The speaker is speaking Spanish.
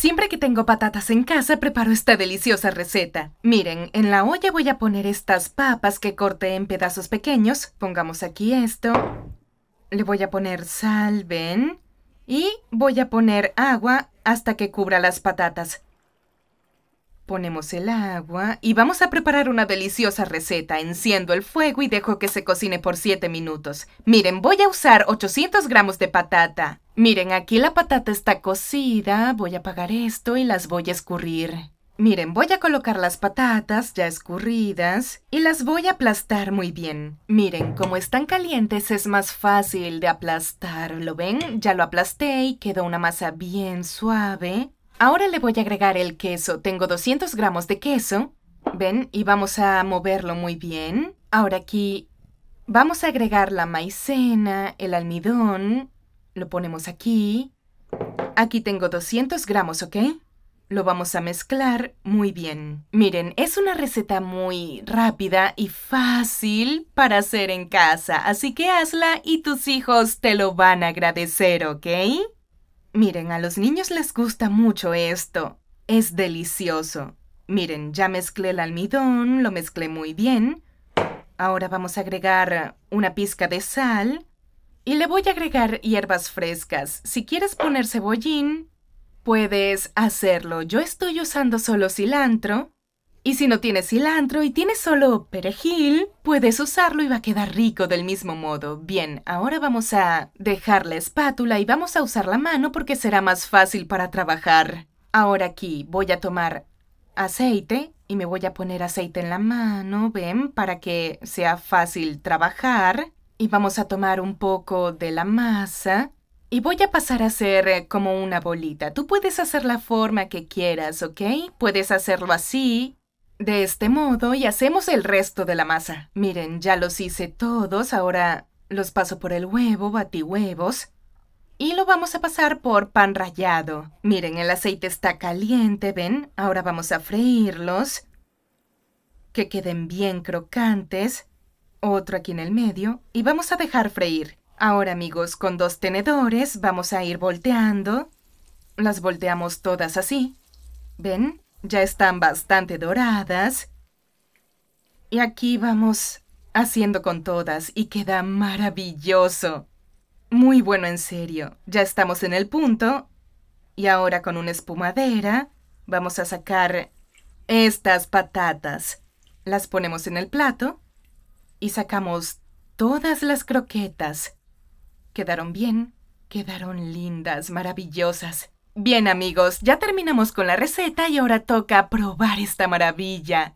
Siempre que tengo patatas en casa, preparo esta deliciosa receta. Miren, en la olla voy a poner estas papas que corté en pedazos pequeños. Pongamos aquí esto. Le voy a poner sal, ven. Y voy a poner agua hasta que cubra las patatas. Ponemos el agua y vamos a preparar una deliciosa receta. Enciendo el fuego y dejo que se cocine por 7 minutos. Miren, voy a usar 800 gramos de patata. Miren, aquí la patata está cocida. Voy a apagar esto y las voy a escurrir. Miren, voy a colocar las patatas ya escurridas y las voy a aplastar muy bien. Miren, como están calientes es más fácil de aplastar. ¿Lo ven? Ya lo aplasté y quedó una masa bien suave. Ahora le voy a agregar el queso. Tengo 200 gramos de queso. ¿Ven? Y vamos a moverlo muy bien. Ahora aquí vamos a agregar la maicena, el almidón. Lo ponemos aquí. Aquí tengo 200 gramos, ¿ok? Lo vamos a mezclar muy bien. Miren, es una receta muy rápida y fácil para hacer en casa, así que hazla y tus hijos te lo van a agradecer, ¿ok? Miren, a los niños les gusta mucho esto. Es delicioso. Miren, ya mezclé el almidón, lo mezclé muy bien. Ahora vamos a agregar una pizca de sal. Y le voy a agregar hierbas frescas. Si quieres poner cebollín, puedes hacerlo. Yo estoy usando solo cilantro. Y si no tienes cilantro y tienes solo perejil, puedes usarlo y va a quedar rico del mismo modo. Bien, ahora vamos a dejar la espátula y vamos a usar la mano porque será más fácil para trabajar. Ahora aquí voy a tomar aceite y me voy a poner aceite en la mano, ¿ven? Para que sea fácil trabajar. Y vamos a tomar un poco de la masa y voy a pasar a hacer eh, como una bolita. Tú puedes hacer la forma que quieras, ¿ok? Puedes hacerlo así de este modo y hacemos el resto de la masa. Miren, ya los hice todos, ahora los paso por el huevo, batí huevos. Y lo vamos a pasar por pan rallado. Miren, el aceite está caliente, ¿ven? Ahora vamos a freírlos. Que queden bien crocantes. Otro aquí en el medio. Y vamos a dejar freír. Ahora, amigos, con dos tenedores vamos a ir volteando. Las volteamos todas así. ¿Ven? ya están bastante doradas. Y aquí vamos haciendo con todas y queda maravilloso. Muy bueno en serio. Ya estamos en el punto. Y ahora con una espumadera vamos a sacar estas patatas. Las ponemos en el plato y sacamos todas las croquetas. Quedaron bien, quedaron lindas, maravillosas. Bien amigos, ya terminamos con la receta y ahora toca probar esta maravilla.